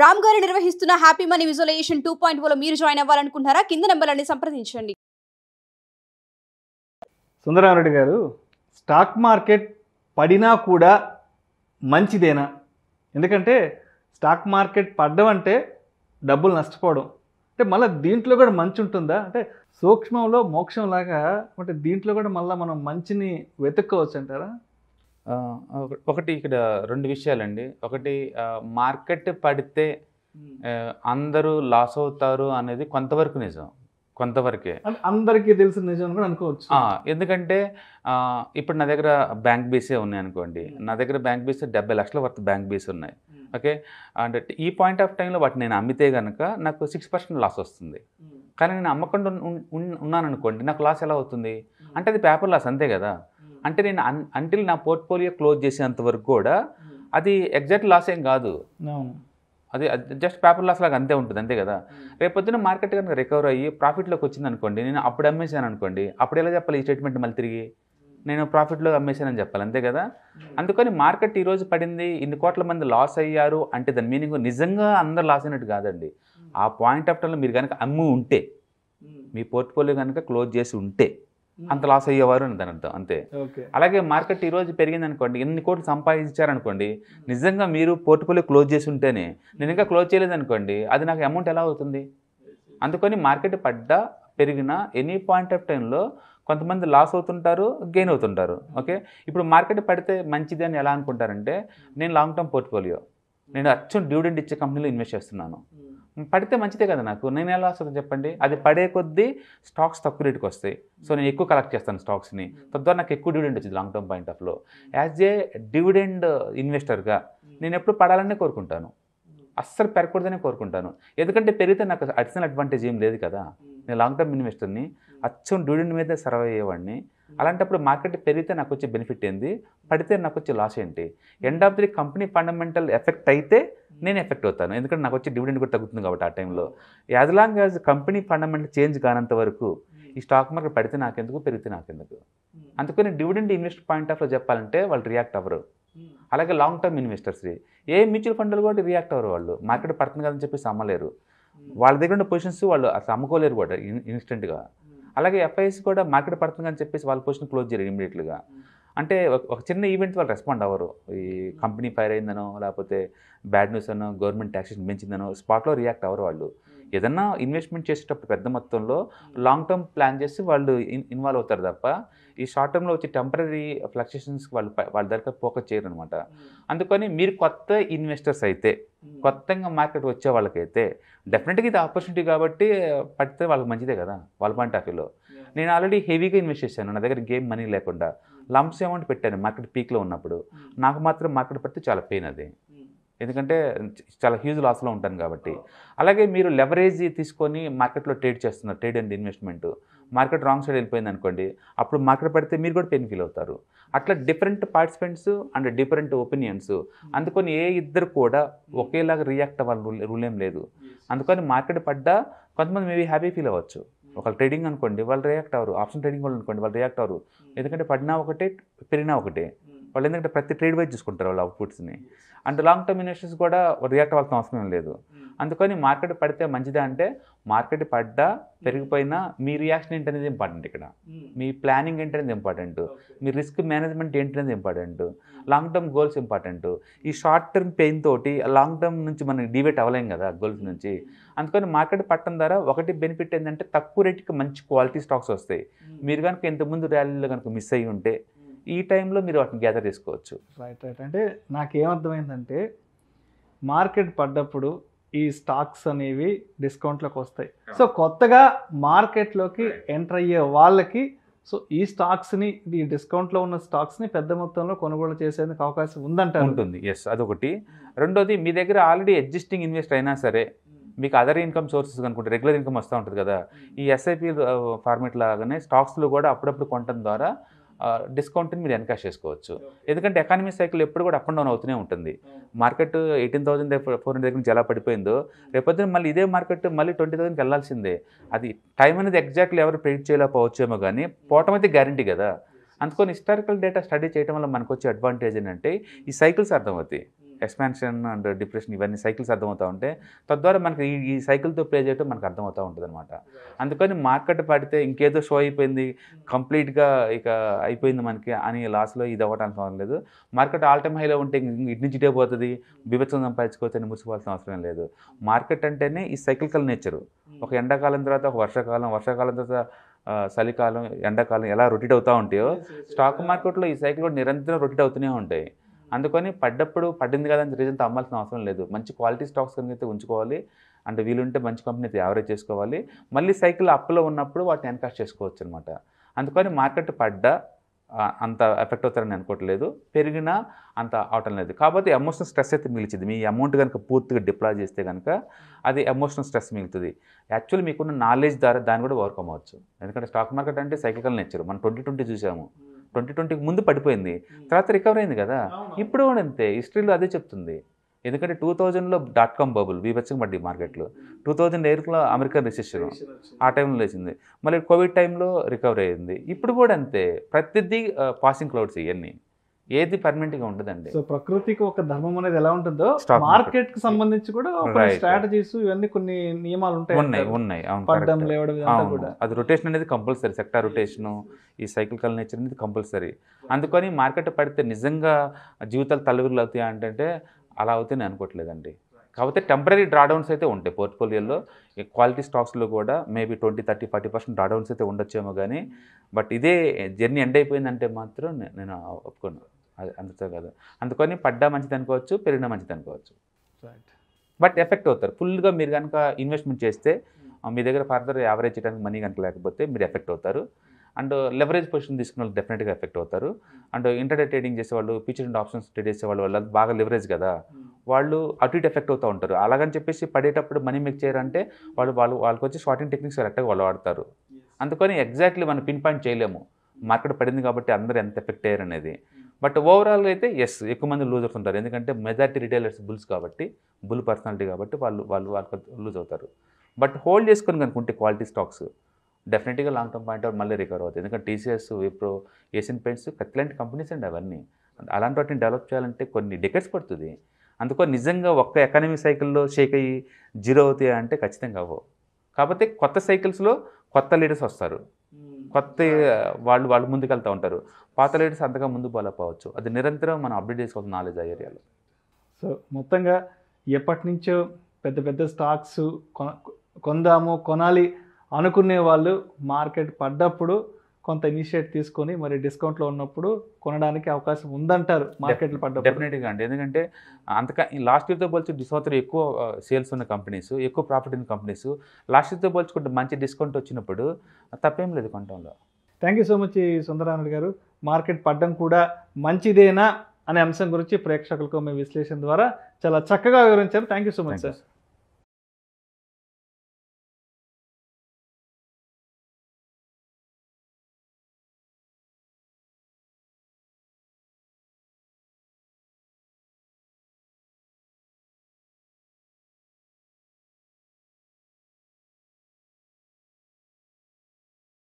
రామ్ గారు నిర్వహిస్తున్న happy money visualization two point ఓలో మీరు జాయిన్ అవ్వాలనుకుంటున్నారా కింద నెంబర్లని సంప్రదించండి సుందరామరెడ్డి గారు స్టాక్ మార్కెట్ పడినా కూడా మంచిదేనా ఎందుకంటే స్టాక్ మార్కెట్ పడ్డం అంటే డబ్బులు నష్టపోవడం అంటే మళ్ళీ దీంట్లో కూడా మంచి ఉంటుందా అంటే సూక్ష్మంలో మోక్షంలాగా అంటే దీంట్లో కూడా మళ్ళీ మనం మంచిని వెతుక్కోవచ్చు అంటారా ఒకటి ఇక్కడ రెండు విషయాలండి ఒకటి మార్కెట్ పడితే అందరూ లాస్ అవుతారు అనేది కొంతవరకు నిజం కొంతవరకే అందరికీ తెలిసిన నిజం కూడా అనుకోవచ్చు ఎందుకంటే ఇప్పుడు నా దగ్గర బ్యాంక్ బీసే ఉన్నాయి అనుకోండి నా దగ్గర బ్యాంక్ బీస్ డెబ్బై లక్షల వర్త్ బ్యాంక్ బీస్ ఉన్నాయి ఓకే అండ్ ఈ పాయింట్ ఆఫ్ టైంలో వాటిని నేను అమ్మితే కనుక నాకు సిక్స్ పర్సెంట్ లాస్ వస్తుంది కానీ నేను అమ్మకుండా ఉన్నాను అనుకోండి నాకు లాస్ ఎలా అవుతుంది అంటే అది పేపర్ లాస్ అంతే కదా అంటే నేను అంటిల్ నా పోర్ట్ఫోలియో క్లోజ్ చేసేంత వరకు కూడా hmm. అది ఎగ్జాక్ట్ లాస్ ఏం కాదు అది జస్ట్ పేపర్ లాస్ లాగా అంతే ఉంటుంది అంతే కదా hmm. రేపొద్దున మార్కెట్ కనుక రికవర్ అయ్యి ప్రాఫిట్లోకి వచ్చింది అనుకోండి నేను అప్పుడు అమ్మేశాను అనుకోండి అప్పుడు ఎలా చెప్పాలి ఈ స్టేట్మెంట్ మళ్ళీ తిరిగి hmm. నేను ప్రాఫిట్లో అమ్మేశానని చెప్పాలి అంతే కదా అందుకని మార్కెట్ ఈరోజు పడింది ఇన్ని కోట్ల మంది లాస్ అయ్యారు అంటే దాని మీనింగ్ నిజంగా అందరు లాస్ అయినట్టు కాదండి ఆ పాయింట్ ఆఫ్ టైంలో మీరు కనుక అమ్మి ఉంటే మీ పోర్ట్ఫోలియో కనుక క్లోజ్ చేసి ఉంటే అంత లాస్ అయ్యేవారు అని దాని అర్థం అంతే అలాగే మార్కెట్ ఈరోజు పెరిగింది అనుకోండి ఎన్ని కోట్లు సంపాదించారనుకోండి నిజంగా మీరు పోర్టుఫోలియో క్లోజ్ చేసి ఉంటేనే నేను ఇంకా క్లోజ్ చేయలేదు అనుకోండి అది నాకు అమౌంట్ ఎలా అవుతుంది అందుకని మార్కెట్ పడ్డా పెరిగిన ఎనీ పాయింట్ ఆఫ్ టైంలో కొంతమంది లాస్ అవుతుంటారు గెయిన్ అవుతుంటారు ఓకే ఇప్పుడు మార్కెట్ పడితే మంచిది అని ఎలా అనుకుంటారంటే నేను లాంగ్ టర్మ్ పోర్ట్ఫోలియో నేను అచ్చం డ్యూడెంట్ ఇచ్చే కంపెనీలో ఇన్వెస్ట్ చేస్తున్నాను పడితే మంచిదే కదా నాకు నేను ఎలా వస్తుంది చెప్పండి అది పడే కొద్దీ స్టాక్స్ తక్కువ రేటుకి వస్తాయి సో నేను ఎక్కువ కలెక్ట్ చేస్తాను స్టాక్స్ని తద్వారా నాకు ఎక్కువ డివిడెండ్ వచ్చింది లాంగ్ టర్మ్ పాయింట్ ఆఫ్లో యాజ్ ఏ డివిడెండ్ ఇన్వెస్టర్గా నేను ఎప్పుడు పడాలనే కోరుకుంటాను అస్సలు పెరగకూడదనే కోరుకుంటాను ఎందుకంటే పెరిగితే నాకు అడిషనల్ అడ్వాంటేజ్ ఏం లేదు కదా నేను లాంగ్ టర్మ్ ఇన్వెస్టర్ని అచ్చం డివిడెండ్ మీదే సర్వ్ అయ్యేవాడిని అలాంటప్పుడు మార్కెట్ పెరిగితే నాకు వచ్చే బెనిఫిట్ ఏంటి పడితే నాకు వచ్చే లాస్ ఏంటి end of the company fundamental effect అయితే నేను ఎఫెక్ట్ అవుతాను ఎందుకంటే నాకు వచ్చే డివిడెండ్ కూడా తగ్గుతుంది కాబట్టి ఆ టైంలో as long as company fundamental change కానంత వరకు ఈ స్టాక్ మార్కెట్ పడితే నాకెందుకు పెరిగితే నాకెందుకు అందుకని డివిడెండ్ ఇన్వెస్ట్ పాయింట్ ఆఫ్లో చెప్పాలంటే వాళ్ళు రియాక్ట్ అవ్వరు అలాగే లాంగ్ టర్మ్ ఇన్వెస్టర్స్ ఏ మ్యూచువల్ ఫండ్లు కూడా రియాక్ట్ అవ్వరు వాళ్ళు మార్కెట్ పడుతుంది కదని చెప్పి అమ్మలేరు వాళ్ళ దగ్గర ఉన్న పొజిషన్స్ వాళ్ళు అసలు అమ్ముకోలేరు కూడా ఇన్స్టెంట్గా అలాగే ఎఫ్ఐఎస్ కూడా మార్కెట్ పడుతుంది అని చెప్పేసి వాళ్ళ పొజిషన్ క్లోజ్ చేయరు ఇమీడియట్గా అంటే ఒక చిన్న ఈవెంట్ వాళ్ళు రెస్పాండ్ అవ్వరు ఈ కంపెనీ ఫైర్ అయిందనో లేకపోతే బ్యాడ్ న్యూస్ అనో గవర్నమెంట్ ట్యాక్సెస్ పెంచిందనో స్పాట్లో రియాక్ట్ అవ్వరు వాళ్ళు ఏదన్నా ఇన్వెస్ట్మెంట్ చేసేటప్పుడు పెద్ద మొత్తంలో లాంగ్ టర్మ్ ప్లాన్ చేసి వాళ్ళు ఇన్వాల్వ్ అవుతారు తప్ప ఈ షార్ట్ టర్మ్లో వచ్చి టెంపరీ ఫ్లక్చుయేషన్స్ వాళ్ళు వాళ్ళ దగ్గర ఫోకస్ చేయరు అనమాట అందుకని మీరు కొత్త ఇన్వెస్టర్స్ అయితే కొత్తగా మార్కెట్ వచ్చే వాళ్ళకైతే డెఫినెట్గా ఇది ఆపర్చునిటీ కాబట్టి పడితే వాళ్ళకి మంచిదే కదా వాళ్ళ పాయింట్ ఆఫ్ వ్యూలో నేను ఆల్రెడీ హెవీగా ఇన్వెస్ట్ చేశాను నా దగ్గర గేమ్ మనీ లేకుండా లంప్స్ అమౌంట్ పెట్టాను మార్కెట్ పీక్లో ఉన్నప్పుడు నాకు మాత్రం మార్కెట్ పడితే చాలా పెయిన్ అది ఎందుకంటే చాలా హ్యూజ్ లాస్లో ఉంటాను కాబట్టి అలాగే మీరు లెవరేజ్ తీసుకొని మార్కెట్లో ట్రేడ్ చేస్తున్నారు trade and investment market wrong side వెళ్ళిపోయింది అనుకోండి అప్పుడు మార్కెట్ పడితే మీరు కూడా పెయిన్ ఫీల్ అవుతారు అట్లా different participants and different opinions అందుకని ఏ ఇద్దరు కూడా ఒకేలాగా రియాక్ట్ అవ్వాలి రూల్ రూల్ ఏం లేదు అందుకని మార్కెట్ పడ్డా కొంతమంది మేబీ హ్యాపీ ఫీల్ అవ్వచ్చు ఒకళ్ళు ట్రేడింగ్ అనుకోండి వాళ్ళు రియాక్ట్ అవ్వరు ఆప్షన్ ట్రేడింగ్ వాళ్ళు అనుకోండి వాళ్ళు రియాక్ట్ అవ్వరు hmm. ఎందుకంటే పడినా ఒకటే పెరిగినా ఒకటే వాళ్ళు ఎందుకంటే ప్రతి ట్రేడ్ వైజ్ చూసుకుంటారు వాళ్ళ అవుట్పుట్స్ని అండ్ లాంగ్ టర్మ్ ఇన్వెస్టర్స్ కూడా రియాక్ట్ అవ్వాల్సిన అవసరం లేదు hmm. అందుకని మార్కెట్ పడితే మంచిదే అంటే మార్కెట్ పడ్డా పెరిగిపోయినా hmm. మీ రియాక్షన్ ఏంటనేది ఇంపార్టెంట్ ఇక్కడ hmm. మీ ప్లానింగ్ ఏంటనేది ఇంపార్టెంట్ మీ రిస్క్ మేనేజ్మెంట్ ఏంటనేది important long term goals important ఈ షార్ట్ టర్మ్ పెయిన్ తోటి లాంగ్ టర్మ్ నుంచి మనం డివేట్ అవ్వలేం కదా గోల్స్ నుంచి అందుకని మార్కెట్ పట్టడం ద్వారా ఒకటి బెనిఫిట్ ఏంటంటే తక్కువ రేటుకి మంచి క్వాలిటీ స్టాక్స్ వస్తాయి మీరు కనుక ఇంతకుముందు ర్యాలీలో కనుక మిస్ అయ్యి ఉంటే ఈ టైంలో మీరు వాటిని గ్యాదర్ చేసుకోవచ్చు రైట్ రైట్ అంటే నాకేమర్థమైందంటే మార్కెట్ పడ్డప్పుడు ఈ స్టాక్స్ అనేవి డిస్కౌంట్లోకి వస్తాయి సో కొత్తగా మార్కెట్లోకి ఎంటర్ అయ్యే వాళ్ళకి సో ఈ స్టాక్స్ని ఈ డిస్కౌంట్లో ఉన్న స్టాక్స్ని పెద్ద మొత్తంలో కొనుగోలు చేసేందుకు అవకాశం ఉందంట ఉంటుంది ఎస్ అదొకటి రెండోది మీ దగ్గర ఆల్రెడీ ఎగ్జిస్టింగ్ ఇన్వెస్ట్ అయినా సరే hmm. మీకు అదర్ ఇన్కమ్ సోర్సెస్ అనుకుంటే రెగ్యులర్ ఇన్కమ్ వస్తూ ఉంటుంది కదా hmm. ఈ ఎస్ఐపి ఫార్మేట్ uh, లాగానే స్టాక్స్లో కూడా అప్పుడప్పుడు కొనడం ద్వారా hmm. డిస్కౌంట్ని మీరు ఎన్కాష్ చేసుకోవచ్చు ఎందుకంటే ఎకానమీ సైకిల్ ఎప్పుడు కూడా అప్ అండ్ డౌన్ అవుతూనే ఉంటుంది market eighteen thousand four hundred దగ్గర ఎలా పడిపోయిందో hmm. రేపొద్దున మళ్ళీ ఇదే మార్కెట్ మళ్ళీ ట్వంటీ థౌసండ్కి వెళ్ళాల్సిందే అది టైం అనేది ఎగ్జాక్ట్లీ ఎవరు ప్రిడిక్ట్ చేయలేకపోవచ్చేమో కానీ పోవటం అయితే గ్యారంటీ కదా అందుకని హిస్టారికల్ డేటా స్టడీ చేయడం వల్ల మనకు వచ్చే అడ్వాంటేజ్ ఏంటంటే ఈ సైకిల్స్ అర్థమవుతాయి ఎక్స్పాన్షన్ అండ్ డిప్రెషన్ ఇవన్నీ సైకిల్స్ అర్థమవుతూ ఉంటే తద్వారా మనకి ఈ సైకిల్తో ప్లే చేయటం మనకు అర్థమవుతూ ఉంటుంది అనమాట అందుకని మార్కెట్ పడితే ఇంకేదో షో అయిపోయింది కంప్లీట్గా ఇక అయిపోయింది మనకి అని లాస్లో ఇది అవ్వడానికి అవసరం లేదు మార్కెట్ ఆల్ టైమ్ హైలో ఉంటే ఇటు నుంచి ఇటే పోతుంది బిభత్సం సంపాదించుకోవచ్చు అని మురిసిపోవాల్సిన అవసరం లేదు మార్కెట్ అంటేనే ఈ సైకిల్కల్ నేచరు ఒక hmm. ఎండాకాలం తర్వాత ఒక వర్షాకాలం వర్షాకాలం తర్వాత చలికాలం ఎండాకాలం ఎలా రొటీట్ అవుతూ ఉంటాయో స్టాక్ మార్కెట్లో ఈ సైకిల్ కూడా నిరంతరం రొటీట్ అవుతూనే ఉంటాయి అందుకని పడ్డప్పుడు పడింది కదా అని రీజన్తో అమ్మాల్సిన అవసరం లేదు మంచి క్వాలిటీ స్టాక్స్ కనుక అయితే ఉంచుకోవాలి అంటే వీలుంటే మంచి కంపెనీ అయితే యావరేజ్ చేసుకోవాలి మళ్ళీ సైకిల్ అప్పులో ఉన్నప్పుడు వాటిని ఎన్కాస్ట్ చేసుకోవచ్చు అనమాట అందుకని మార్కెట్ పడ్డా అంత ఎఫెక్ట్ అవుతారని అనుకోవట్లేదు పెరిగినా అంత అవటం లేదు కాబట్టి ఎమోషనల్ స్ట్రెస్ అయితే మిగిలిచింది మీ అమౌంట్ కనుక పూర్తిగా డిప్లాయ్ చేస్తే కనుక అది ఎమోషనల్ స్ట్రెస్ మిగులుతుంది యాక్చువల్లీ మీకున్న నాలెడ్జ్ ద్వారా దాన్ని కూడా ఓవర్కమ్ అవ్వచ్చు ఎందుకంటే స్టాక్ మార్కెట్ అంటే సైకిల్ నేర్చారు మనం ట్వంటీ ట్వంటీ చూసాము ట్వంటీ ట్వంటీకి ముందు పడిపోయింది తర్వాత రికవర్ అయింది కదా ఇప్పుడు కూడా అంతే హిస్టరీలో అదే చెప్తుంది ఎందుకంటే టూ థౌజండ్లో డాట్ కామ్ బబుల్ బీభత్సం పడ్డి మార్కెట్లు టూ థౌజండ్ ఎయిర్లో అమెరికా రిసెషన్ ఆ టైంలో లేచింది మళ్ళీ కోవిడ్ టైంలో రికవర్ అయ్యింది ఇప్పుడు కూడా అంతే ప్రతిదీ పాసింగ్ క్లౌడ్స్ ఇవన్నీ ఏది పర్మనెంట్ గా ఉండదండి సో ప్రకృతికి ఒక ధర్మం అనేది ఎలా ఉంటుందో మార్కెట్ కి సంబంధించి కూడా స్ట్రాటజీస్ ఇవన్నీ కొన్ని నియమాలు ఉంటాయి ఉన్నాయి ఉన్నాయి కూడా అది రొటేషన్ అనేది కంపల్సరీ సెక్టార్ రొటేషన్ ఈ సైకిల్ నేచర్ అనేది కంపల్సరీ అందుకని మార్కెట్ పడితే నిజంగా జీవితాలు తలవిరులు అవుతాయి అంటే అలా అవుతాయి నేను అనుకోవట్లేదండి కాకపోతే టెంపరీ డ్రాడౌన్స్ అయితే ఉంటాయి పోర్ట్ఫోలియోలో క్వాలిటీ స్టాక్స్లో కూడా maybe twenty thirty forty percent drawdowns అయితే ఉండొచ్చేమో కానీ బట్ ఇదే జర్నీ ఎండ్ అయిపోయిందంటే మాత్రం నేను ఒప్పుకున్నాను అది అందుతో కాదు అందుకని పడ్డా మంచిది అనుకోవచ్చు పెరిగినా మంచిది అనుకోవచ్చు బట్ ఎఫెక్ట్ అవుతారు ఫుల్గా మీరు కనుక ఇన్వెస్ట్మెంట్ చేస్తే మీ దగ్గర ఫర్దర్ యావరేజ్ చేయడానికి మనీ కనుక లేకపోతే మీరు ఎఫెక్ట్ అవుతారు అండ్ లెవరేజ్ పొజిషన్ తీసుకున్న వాళ్ళు డెఫినెట్గా ఎఫెక్ట్ అవుతారు అండ్ ఇంటర్నెట్ ట్రేడింగ్ చేసేవాళ్ళు ఫ్యూచర్ అండ్ ఆప్షన్స్ ట్రేడ్ చేసేవాళ్ళు వాళ్ళు బాగా లెవరేజ్ కదా వాళ్ళు అటు ఇటు ఎఫెక్ట్ అవుతూ ఉంటారు అలాగని చెప్పేసి పడేటప్పుడు మనీ మేక్ చేయాలంటే వాళ్ళు వాళ్ళు వాళ్ళకి వచ్చి షార్టింగ్ టెక్నిక్స్ కరెక్ట్గా వాళ్ళు వాడతారు అందుకని ఎగ్జాక్ట్లీ మనం పిన్ పాయింట్ చేయలేము మార్కెట్ పడింది కాబట్టి అందరూ ఎంత ఎఫెక్ట్ అయ్యారు అనేది బట్ ఓవరాల్గా అయితే ఎస్ ఎక్కువ మంది లూజ్ అవుతుంటారు ఎందుకంటే మెజారిటీ రిటైలర్స్ బుల్స్ కాబట్టి బుల్ పర్సనాలిటీ కాబట్టి వాళ్ళు వాళ్ళు వాళ్ళు లూజ్ అవుతారు బట్ హోల్డ్ చేసుకొని కనుకుంటే క్వాలిటీ స్టాక్స్ డెఫినెట్గా లాంగ్ టర్మ్ పాయింట్ అవుట్ మళ్ళీ రికవర్ అవుతుంది ఎందుకంటే టీసీఎస్ విప్రో ఏషియన్ పెయింట్స్ ఇలాంటి కంపెనీస్ అండి అవన్నీ అలాంటి వాటిని డెవలప్ చేయాలంటే కొన్ని డికెట్స్ పడుతుంది అందుకో నిజంగా ఒక్క ఎకానమీ సైకిల్లో షేక్ అయ్యి జీరో అవుతాయి అంటే ఖచ్చితంగా అవ్వవు కాకపోతే కొత్త సైకిల్స్లో కొత్త లీడర్స్ వస్తారు కొత్త వాళ్ళు వాళ్ళు వెళ్తూ ఉంటారు పాత లీడర్స్ అంతగా ముందు పోలేకపోవచ్చు అది నిరంతరం మనం అప్డేట్ చేసుకోవాల్సిన నాలెడ్జ్ ఆ ఏరియాలో సో మొత్తంగా ఎప్పటి నుంచో పెద్ద పెద్ద స్టాక్స్ కొందాము కొనాలి అనుకునే వాళ్ళు మార్కెట్ పడ్డప్పుడు కొంత ఇనిషియేట్ తీసుకొని మరి డిస్కౌంట్లో ఉన్నప్పుడు కొనడానికి అవకాశం ఉందంటారు మార్కెట్లో పడ్డ డెఫినెట్గా అండి ఎందుకంటే అంతక లాస్ట్ ఇయర్తో పోల్చి డిసోత్ర ఎక్కువ సేల్స్ ఉన్న కంపెనీస్ ఎక్కువ ప్రాఫిట్ ఉన్న కంపెనీస్ లాస్ట్ ఇయర్తో పోల్చుకుంటే మంచి డిస్కౌంట్ వచ్చినప్పుడు తప్పేం లేదు కొనడంలో thank you so much Sundarama Reddy గారు మార్కెట్ పడ్డం కూడా మంచిదేనా అనే అంశం గురించి ప్రేక్షకులకు మేము విశ్లేషణ ద్వారా చాలా చక్కగా వివరించారు thank you so much sir